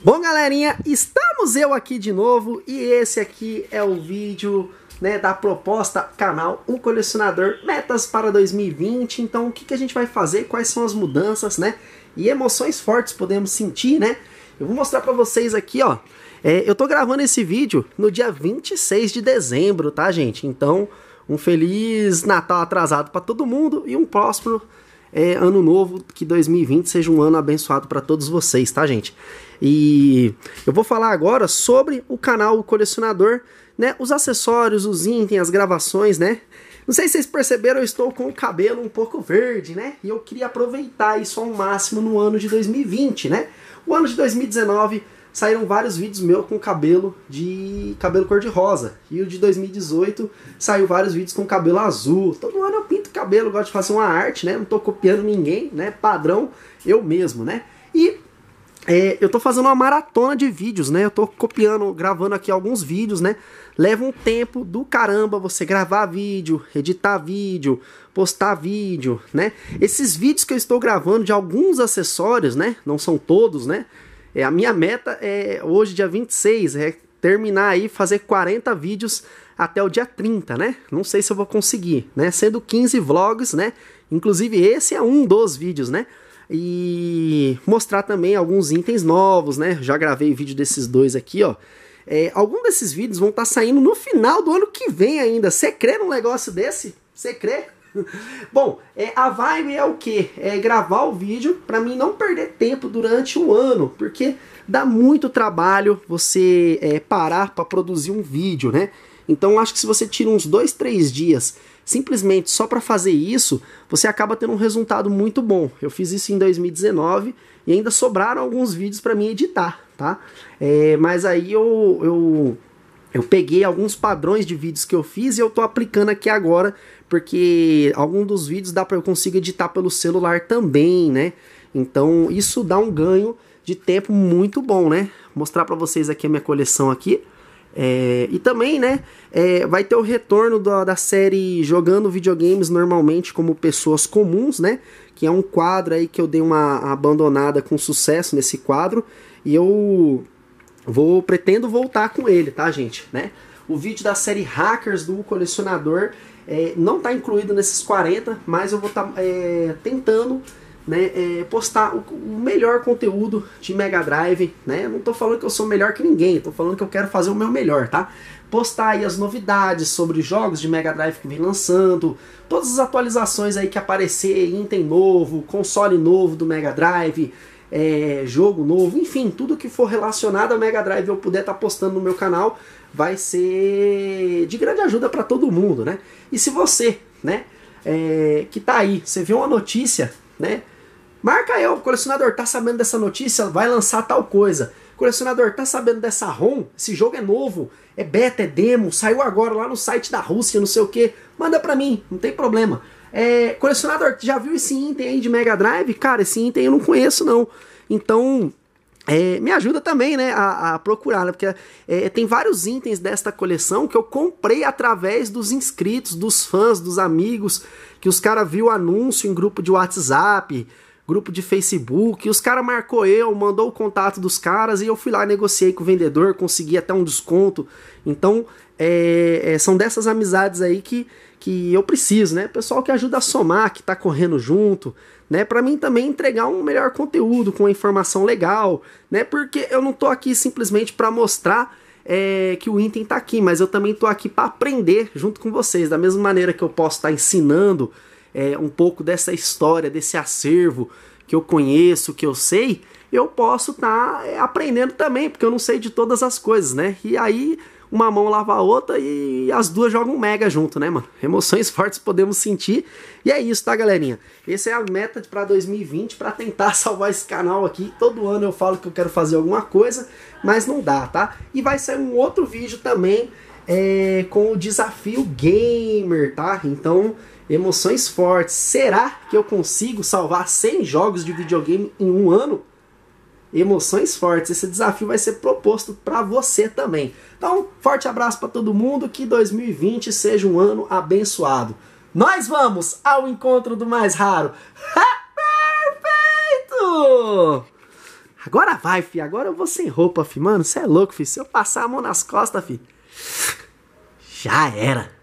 Bom, galerinha, estamos eu aqui de novo e esse aqui é o vídeo né, da proposta canal Um Colecionador Metas para 2020. Então, o que, que a gente vai fazer, quais são as mudanças, né? E emoções fortes podemos sentir, né? Eu vou mostrar para vocês aqui, ó. É, eu tô gravando esse vídeo no dia 26 de dezembro, tá, gente? Então, um feliz Natal atrasado para todo mundo e um próspero é, ano novo, que 2020 seja um ano abençoado para todos vocês, tá, gente? E eu vou falar agora sobre o canal o Colecionador, né? Os acessórios, os itens, as gravações, né? Não sei se vocês perceberam, eu estou com o cabelo um pouco verde, né? E eu queria aproveitar isso ao máximo no ano de 2020, né? O ano de 2019 saíram vários vídeos meu com cabelo de cabelo cor de rosa. E o de 2018 saiu vários vídeos com cabelo azul. Todo então, ano eu cabelo, gosto de fazer uma arte, né? Não tô copiando ninguém, né? Padrão, eu mesmo, né? E é, eu tô fazendo uma maratona de vídeos, né? Eu tô copiando, gravando aqui alguns vídeos, né? Leva um tempo do caramba você gravar vídeo, editar vídeo, postar vídeo, né? Esses vídeos que eu estou gravando de alguns acessórios, né? Não são todos, né? É, a minha meta é hoje, dia 26, é terminar aí, fazer 40 vídeos até o dia 30, né? Não sei se eu vou conseguir, né? Sendo 15 vlogs, né? Inclusive esse é um dos vídeos, né? E mostrar também alguns itens novos, né? Já gravei vídeo desses dois aqui, ó. É, algum desses vídeos vão estar tá saindo no final do ano que vem ainda. Você crê num negócio desse? Você crê? Bom, é, a vibe é o que? É gravar o vídeo para mim não perder tempo durante um ano, porque dá muito trabalho você é, parar para produzir um vídeo, né? Então acho que se você tira uns dois, três dias simplesmente só para fazer isso, você acaba tendo um resultado muito bom. Eu fiz isso em 2019 e ainda sobraram alguns vídeos para mim editar, tá? É, mas aí eu, eu eu peguei alguns padrões de vídeos que eu fiz e eu tô aplicando aqui agora, porque algum dos vídeos dá para eu conseguir editar pelo celular também, né? Então isso dá um ganho de tempo muito bom, né? Vou mostrar para vocês aqui a minha coleção aqui. É, e também, né, é, vai ter o retorno da, da, série Jogando Videogames Normalmente como Pessoas Comuns, né? Que é um quadro aí que eu dei uma abandonada com sucesso nesse quadro. E eu Vou pretendo voltar com ele, tá, gente? Né? O vídeo da série Hackers do Colecionador é, não está incluído nesses 40, mas eu vou estar tá, é, tentando né, é, postar o, o, melhor conteúdo de Mega Drive. Né? Não estou falando que eu sou melhor que ninguém, estou falando que eu quero fazer o meu melhor, tá? Postar aí as novidades sobre jogos de Mega Drive que vem lançando, todas as atualizações aí que aparecer, item novo, console novo do Mega Drive, é, jogo novo, enfim, tudo que for relacionado a Mega Drive eu puder estar tá postando no meu canal vai ser de grande ajuda para todo mundo, né? E se você, né, é, que tá aí, você viu uma notícia, né? Marca eu, o colecionador tá sabendo dessa notícia, vai lançar tal coisa. colecionador tá sabendo dessa ROM, esse jogo é novo, é beta, é demo, saiu agora lá no site da Rússia, não sei o que. Manda pra mim, não tem problema. É, colecionador, já viu esse item aí de Mega Drive? Cara, esse item eu não conheço, não. Então, é, me ajuda também, né, a, a procurar, né, porque é, é tem vários itens desta coleção que eu comprei através dos inscritos, dos fãs, dos amigos, que os caras viu anúncio em grupo de WhatsApp, grupo de Facebook, os caras marcou eu, mandou o contato dos caras e eu fui lá, negociei com o vendedor, consegui até um desconto. Então, é, é, são dessas amizades aí que, que eu preciso, né? Pessoal que ajuda a somar, que tá correndo junto, né? Para mim também entregar um melhor conteúdo com informação legal, né? Porque eu não tô aqui simplesmente para mostrar é, que o item tá aqui, mas eu também tô aqui para aprender junto com vocês, da mesma maneira que eu posso estar tá ensinando é, um pouco dessa história, desse acervo que eu conheço, que eu sei, eu posso estar tá é, aprendendo também, porque eu não sei de todas as coisas, né? E aí uma mão lava a outra e as duas jogam mega junto, né, mano? Emoções fortes podemos sentir. E é isso, tá, galerinha? Essa é a meta para 2020 para tentar salvar esse canal aqui. Todo ano eu falo que eu quero fazer alguma coisa, mas não dá, tá? E vai sair um outro vídeo também é, com o desafio gamer, tá? Então emoções fortes. Será que eu consigo salvar 100 jogos de videogame em um ano? Emoções fortes. Esse desafio vai ser proposto para você também. Então, forte abraço para todo mundo. Que 2020 seja um ano abençoado. Nós vamos ao encontro do mais raro. Perfeito! Agora vai, fi. Agora eu vou sem roupa, fi. Mano, você é louco, fi. Se eu passar a mão nas costas, fi. Já era.